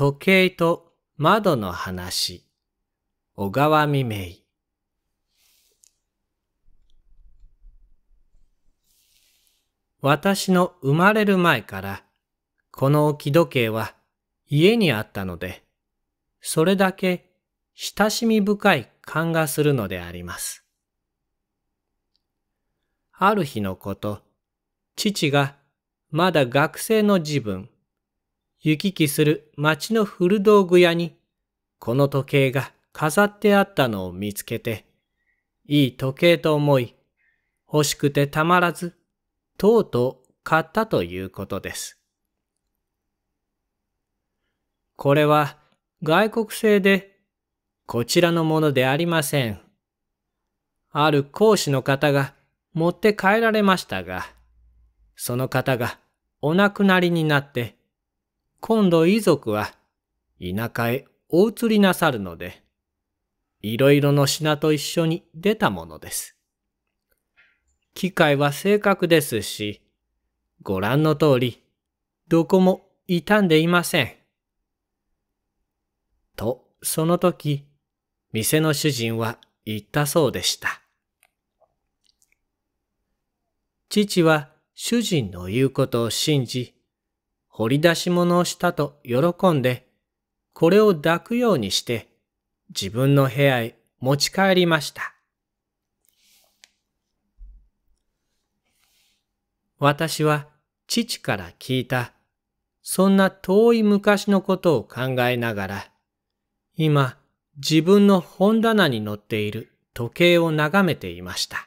時計と窓の話、小川未明。私の生まれる前から、この置き時計は家にあったので、それだけ親しみ深い感がするのであります。ある日のこと、父がまだ学生の自分、行き来する町の古道具屋に、この時計が飾ってあったのを見つけて、いい時計と思い、欲しくてたまらず、とうとう買ったということです。これは外国製で、こちらのものでありません。ある講師の方が持って帰られましたが、その方がお亡くなりになって、今度遺族は田舎へお移りなさるので、いろいろの品と一緒に出たものです。機械は正確ですし、ご覧の通り、どこも傷んでいません。と、その時、店の主人は言ったそうでした。父は主人の言うことを信じ、掘り出し物をしたと喜んで、これを抱くようにして、自分の部屋へ持ち帰りました。私は父から聞いた、そんな遠い昔のことを考えながら、今自分の本棚に載っている時計を眺めていました。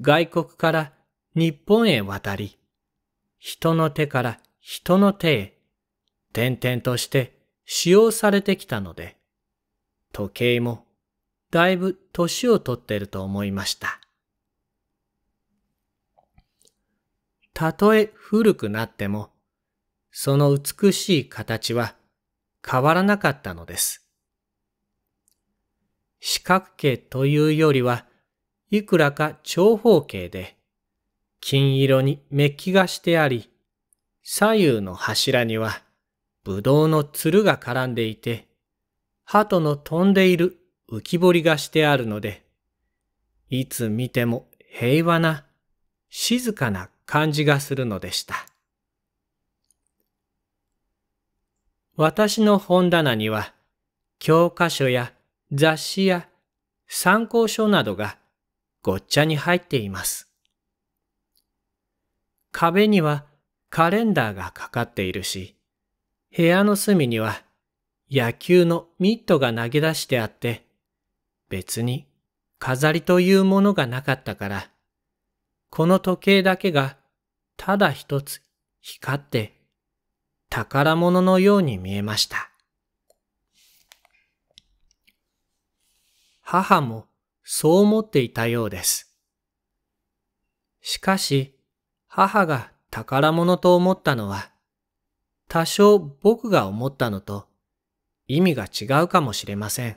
外国から日本へ渡り、人の手から人の手へ、点々として使用されてきたので、時計もだいぶ年をとってると思いました。たとえ古くなっても、その美しい形は変わらなかったのです。四角形というよりは、いくらか長方形で、金色にメッキがしてあり、左右の柱にはブドウのつるが絡んでいて、鳩の飛んでいる浮き彫りがしてあるので、いつ見ても平和な静かな感じがするのでした。私の本棚には教科書や雑誌や参考書などがごっちゃに入っています。壁にはカレンダーがかかっているし、部屋の隅には野球のミットが投げ出してあって、別に飾りというものがなかったから、この時計だけがただ一つ光って宝物のように見えました。母もそう思っていたようです。しかし、母が宝物と思ったのは、多少僕が思ったのと意味が違うかもしれません。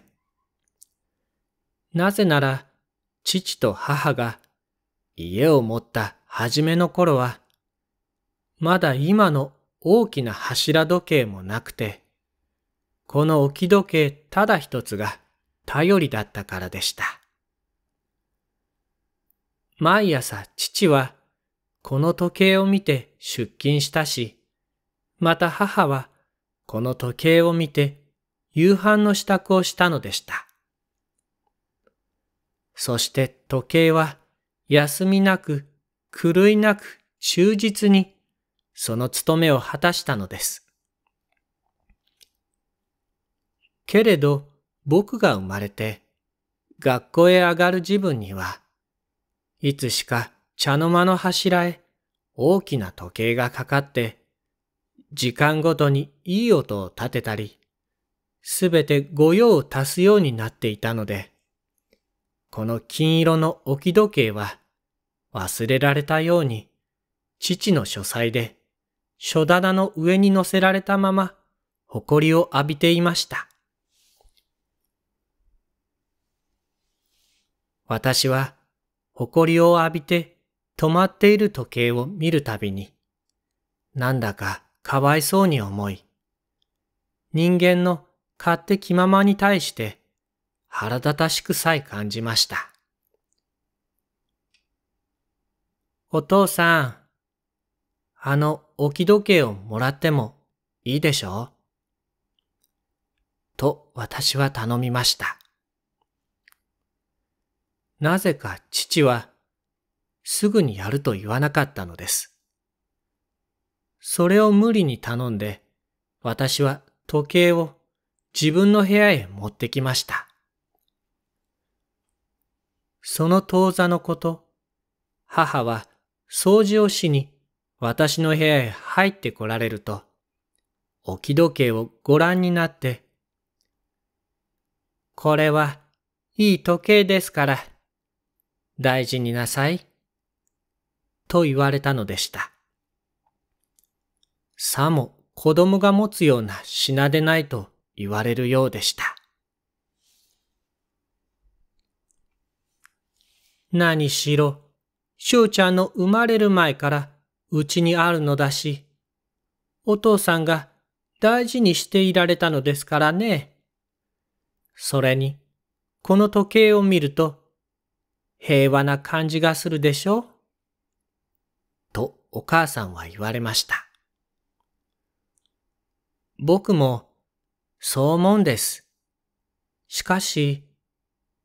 なぜなら、父と母が家を持った初めの頃は、まだ今の大きな柱時計もなくて、この置き時計ただ一つが頼りだったからでした。毎朝父はこの時計を見て出勤したし、また母はこの時計を見て夕飯の支度をしたのでした。そして時計は休みなく狂いなく忠実にその務めを果たしたのです。けれど僕が生まれて学校へ上がる自分にはいつしか茶の間の柱へ大きな時計がかかって、時間ごとにいい音を立てたり、すべて御用を足すようになっていたので、この金色の置き時計は忘れられたように、父の書斎で書棚の上に乗せられたまま、誇りを浴びていました。私は、誇りを浴びて止まっている時計を見るたびに、なんだかかわいそうに思い、人間の勝手気ままに対して腹立たしくさえ感じました。お父さん、あの置き時計をもらってもいいでしょうと私は頼みました。なぜか父はすぐにやると言わなかったのです。それを無理に頼んで、私は時計を自分の部屋へ持ってきました。その当座のこと、母は掃除をしに私の部屋へ入ってこられると、置き時計をご覧になって、これはいい時計ですから、大事になさい。と言われたのでした。さも子供が持つような品でないと言われるようでした。何しろ、翔ちゃんの生まれる前からうちにあるのだし、お父さんが大事にしていられたのですからね。それに、この時計を見ると、平和な感じがするでしょお母さんは言われました。僕もそう思うんです。しかし、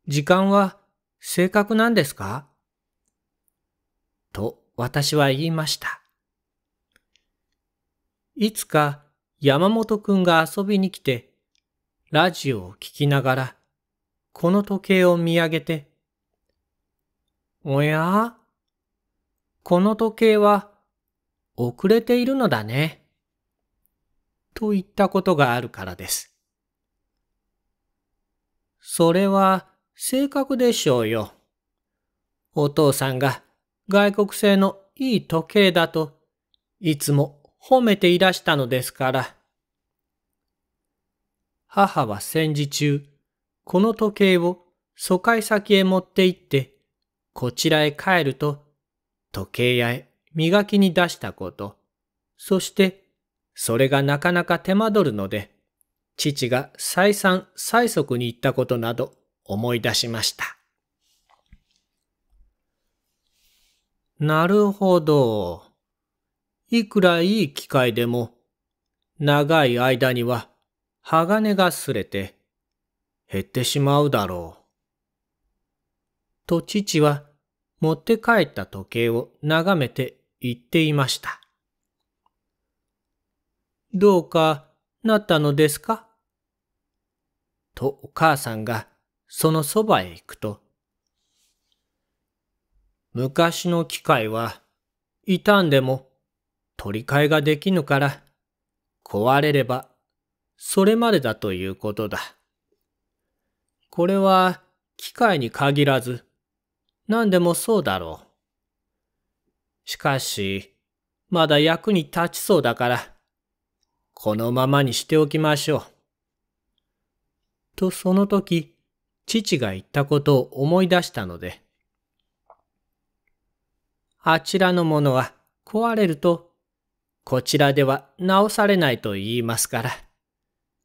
時間は正確なんですかと私は言いました。いつか山本くんが遊びに来て、ラジオを聞きながら、この時計を見上げて、おやこの時計は遅れているのだね。と言ったことがあるからです。それは正確でしょうよ。お父さんが外国製のいい時計だといつも褒めていらしたのですから。母は戦時中、この時計を疎開先へ持って行って、こちらへ帰ると、時計屋へ磨きに出したこと、そして、それがなかなか手間取るので、父が再三催促に行ったことなど思い出しました。なるほど。いくらいい機械でも、長い間には鋼が擦れて減ってしまうだろう。と父は持って帰った時計を眺めて言っていました。どうかなったのですかとお母さんがそのそばへ行くと、昔の機械は傷んでも取り替えができぬから壊れればそれまでだということだ。これは機械に限らず何でもそうだろう。しかし、まだ役に立ちそうだから、このままにしておきましょう。とその時、父が言ったことを思い出したので、あちらのものは壊れると、こちらでは直されないと言いますから、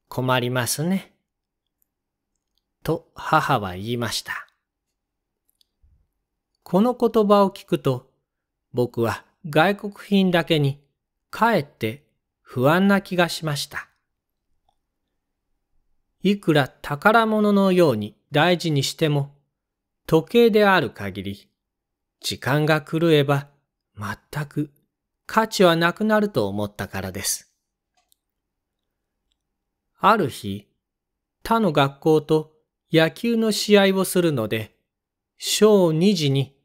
困りますね。と母は言いました。この言葉を聞くと、僕は外国品だけに、かえって不安な気がしました。いくら宝物のように大事にしても、時計である限り、時間が狂えば全く価値はなくなると思ったからです。ある日、他の学校と野球の試合をするので、小2時に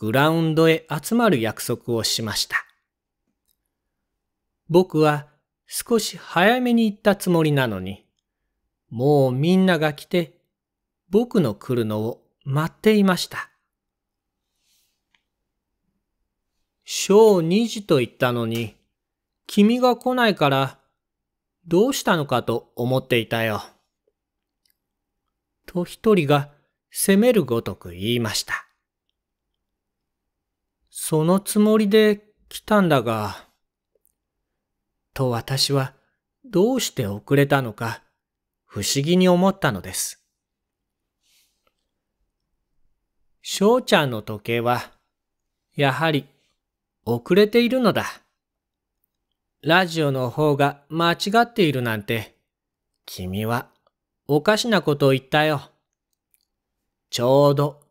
グラウンドへ集まる約束をしました。僕は少し早めに行ったつもりなのに、もうみんなが来て僕の来るのを待っていました。小2時と言ったのに、君が来ないからどうしたのかと思っていたよ。と一人が責めるごとく言いました。そのつもりで来たんだが。と私はどうして遅れたのか不思議に思ったのです。翔ちゃんの時計は、やはり遅れているのだ。ラジオの方が間違っているなんて、君はおかしなことを言ったよ。ちょうど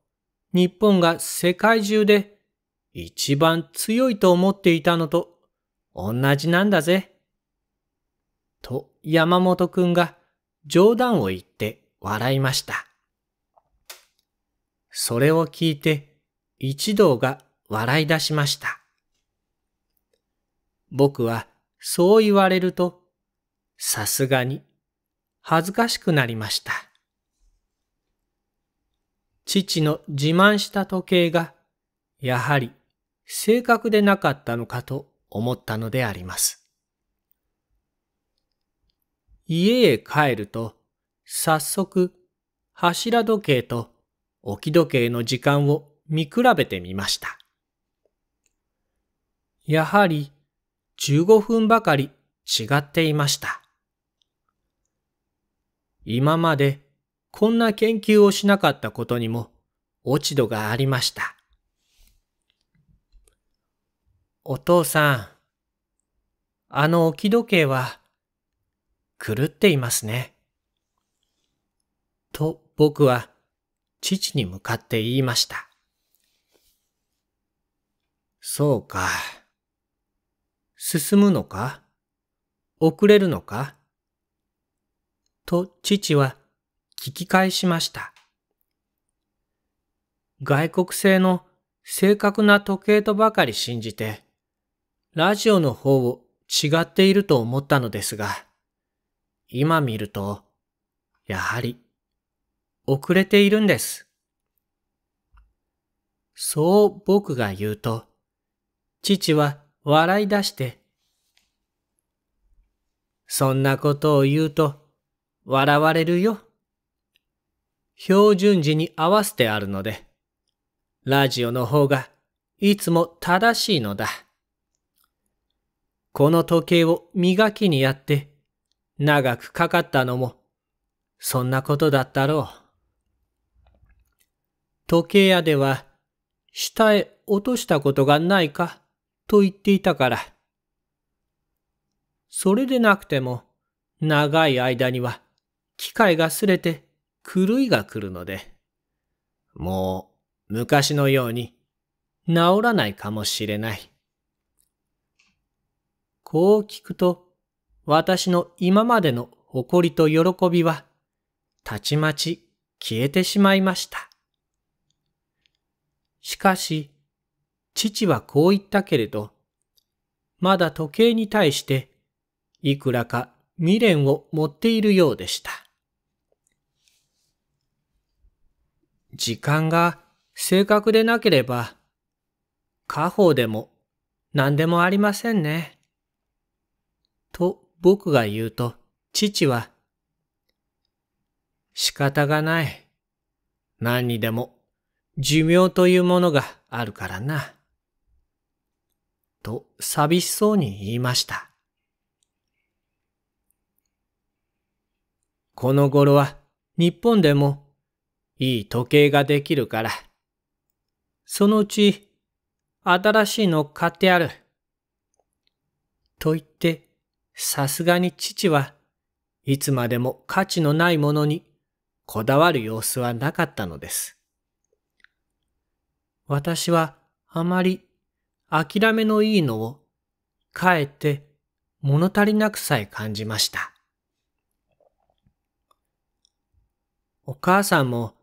日本が世界中で一番強いと思っていたのと同じなんだぜ。と山本くんが冗談を言って笑いました。それを聞いて一同が笑い出しました。僕はそう言われるとさすがに恥ずかしくなりました。父の自慢した時計がやはり正確でなかったのかと思ったのであります。家へ帰ると、早速、柱時計と置き時計の時間を見比べてみました。やはり15分ばかり違っていました。今までこんな研究をしなかったことにも落ち度がありました。お父さん、あの置き時計は、狂っていますね。と僕は父に向かって言いました。そうか。進むのか遅れるのかと父は聞き返しました。外国製の正確な時計とばかり信じて、ラジオの方を違っていると思ったのですが、今見ると、やはり、遅れているんです。そう僕が言うと、父は笑い出して、そんなことを言うと、笑われるよ。標準時に合わせてあるので、ラジオの方がいつも正しいのだ。この時計を磨きにやって、長くかかったのも、そんなことだったろう。時計屋では、下へ落としたことがないか、と言っていたから。それでなくても、長い間には、機械がすれて、狂いが来るので、もう、昔のように、治らないかもしれない。こう聞くと、私の今までの誇りと喜びは、たちまち消えてしまいました。しかし、父はこう言ったけれど、まだ時計に対して、いくらか未練を持っているようでした。時間が正確でなければ、家宝でも何でもありませんね。と僕が言うと、父は、仕方がない。何にでも寿命というものがあるからな。と寂しそうに言いました。この頃は日本でもいい時計ができるから、そのうち新しいの買ってやる。と言ってさすがに父はいつまでも価値のないものにこだわる様子はなかったのです。私はあまり諦めのいいのをかえって物足りなくさえ感じました。お母さんも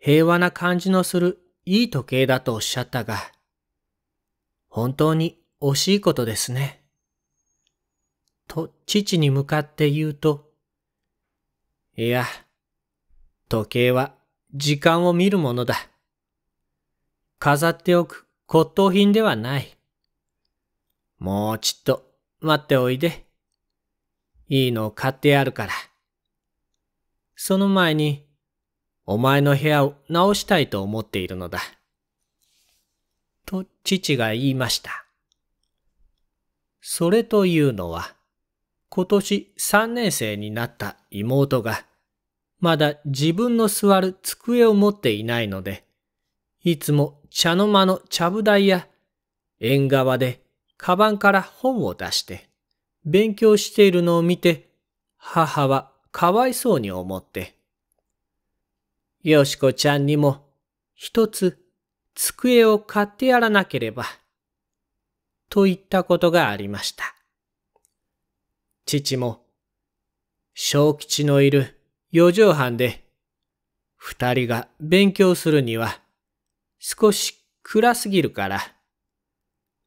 平和な感じのするいい時計だとおっしゃったが、本当に惜しいことですね。と父に向かって言うと、いや、時計は時間を見るものだ。飾っておく骨董品ではない。もうちっと待っておいで。いいのを買ってやるから。その前に、お前の部屋を直したいと思っているのだ。と父が言いました。それというのは、今年3年生になった妹が、まだ自分の座る机を持っていないので、いつも茶の間の茶舞台や縁側でカバンから本を出して勉強しているのを見て母はかわいそうに思って、よしこちゃんにも一つ机を買ってやらなければ、と言ったことがありました。父も、小吉のいる四畳半で、二人が勉強するには、少し暗すぎるから、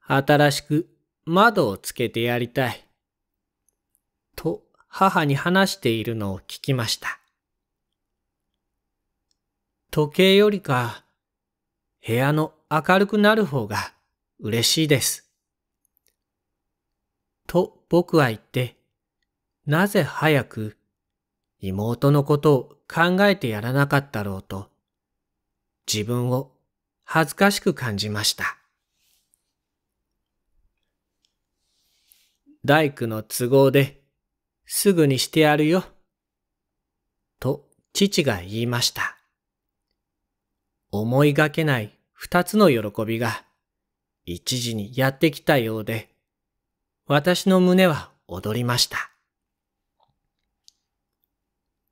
新しく窓をつけてやりたい。と母に話しているのを聞きました。時計よりか、部屋の明るくなる方が嬉しいです。と僕は言って、なぜ早く妹のことを考えてやらなかったろうと、自分を恥ずかしく感じました。大工の都合ですぐにしてやるよ。と父が言いました。思いがけない二つの喜びが一時にやってきたようで、私の胸は踊りました。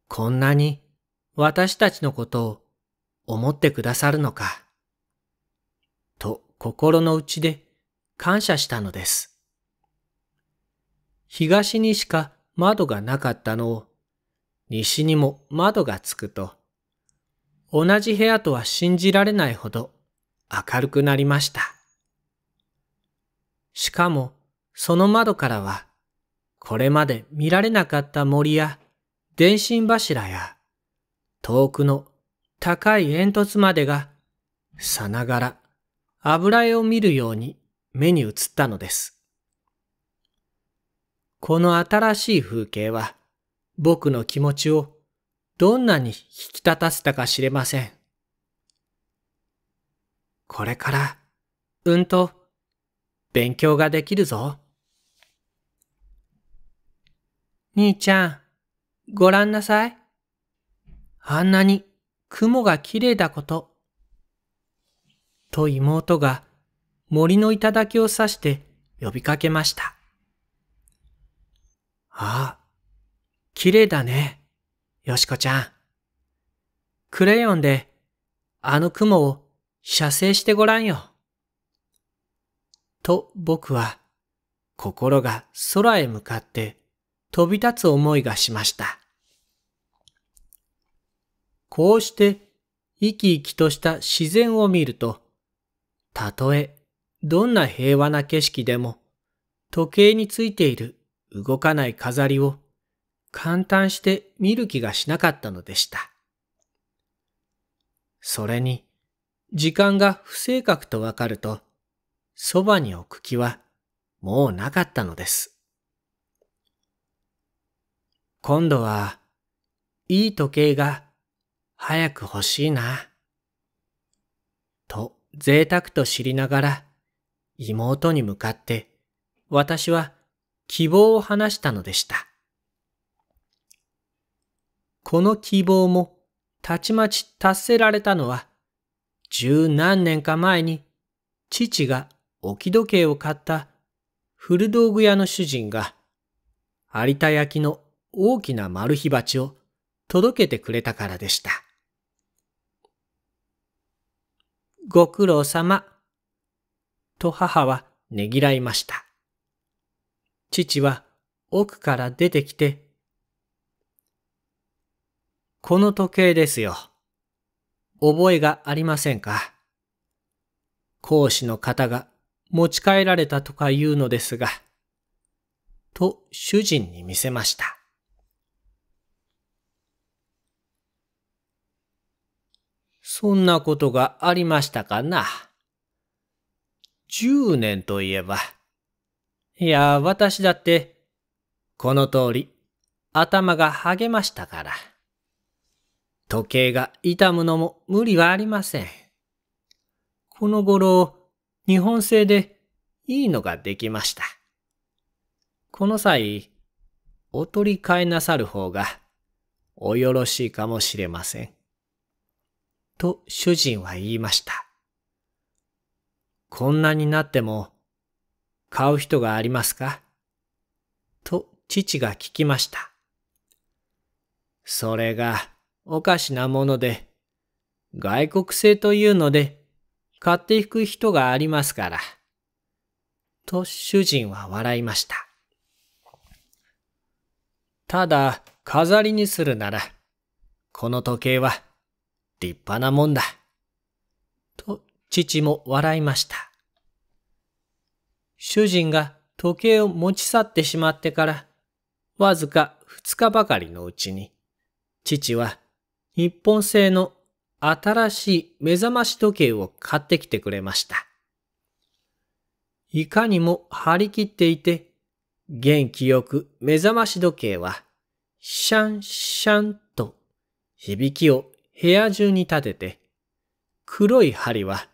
こんなに私たちのことを思ってくださるのか。と心の内で感謝したのです。東にしか窓がなかったのを、西にも窓がつくと、同じ部屋とは信じられないほど明るくなりました。しかも、その窓からは、これまで見られなかった森や電信柱や遠くの高い煙突までがさながら油絵を見るように目に映ったのです。この新しい風景は僕の気持ちをどんなに引き立たせたか知れません。これからうんと勉強ができるぞ。兄ちゃん。ごらんなさい。あんなに雲がきれいだこと。と妹が森の頂を指して呼びかけました。ああ、きれいだね、よしこちゃん。クレヨンであの雲を写生してごらんよ。と僕は心が空へ向かって飛び立つ思いがしました。こうして生き生きとした自然を見ると、たとえどんな平和な景色でも、時計についている動かない飾りを簡単して見る気がしなかったのでした。それに、時間が不正確とわかると、そばに置く気はもうなかったのです。今度は、いい時計が早く欲しいな。と贅沢と知りながら、妹に向かって私は希望を話したのでした。この希望もたちまち達せられたのは、十何年か前に父が置き時計を買った古道具屋の主人が有田焼の大きな丸火鉢を届けてくれたからでした。ご苦労様。と母はねぎらいました。父は奥から出てきて、この時計ですよ。覚えがありませんか講師の方が持ち帰られたとか言うのですが、と主人に見せました。そんなことがありましたかな。10年といえば。いや、私だって、この通り、頭が励ましたから。時計が痛むのも無理はありません。この頃、日本製でいいのができました。この際、お取り替えなさる方が、およろしいかもしれません。と主人は言いました。こんなになっても買う人がありますかと父が聞きました。それがおかしなもので、外国製というので買っていく人がありますから。と主人は笑いました。ただ飾りにするなら、この時計は立派なもんだ。と父も笑いました。主人が時計を持ち去ってしまってから、わずか二日ばかりのうちに、父は日本製の新しい目覚まし時計を買ってきてくれました。いかにも張り切っていて、元気よく目覚まし時計は、シャンシャンと響きを部屋中に立てて、黒い針は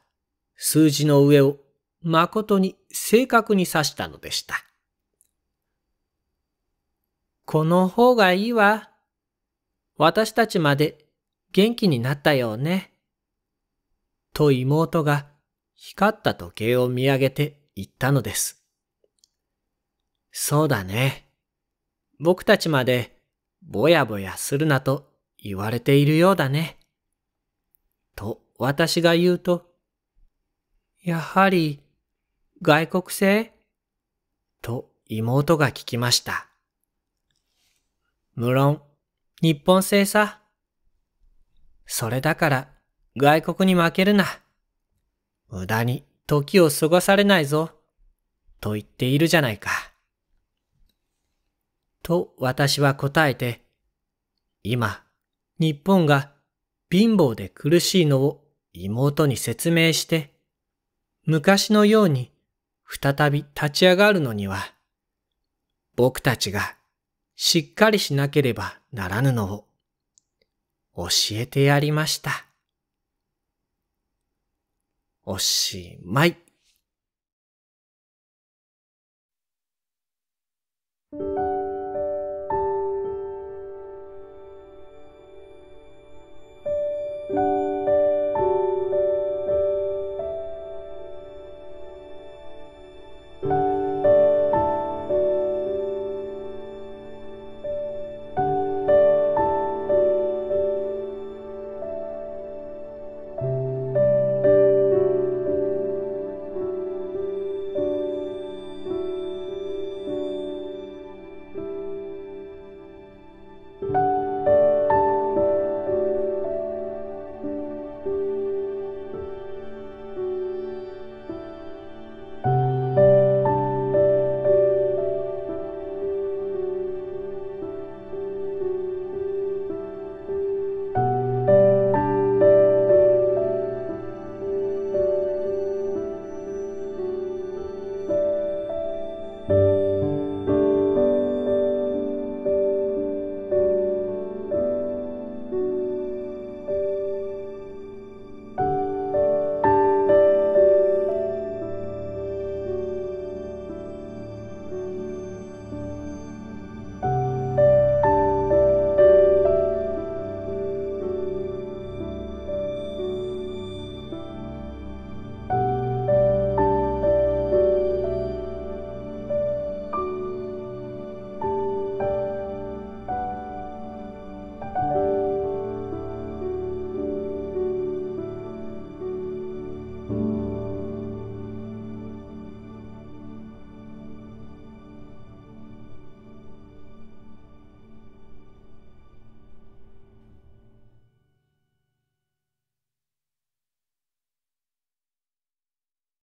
数字の上を誠に正確に刺したのでした。この方がいいわ。私たちまで元気になったようね。と妹が光った時計を見上げて言ったのです。そうだね。僕たちまでぼやぼやするなと言われているようだね。と私が言うと、やはり外国製と妹が聞きました。無論、日本製さ。それだから外国に負けるな。無駄に時を過ごされないぞ。と言っているじゃないか。と私は答えて、今日本が貧乏で苦しいのを妹に説明して、昔のように再び立ち上がるのには、僕たちがしっかりしなければならぬのを教えてやりました。おしまい。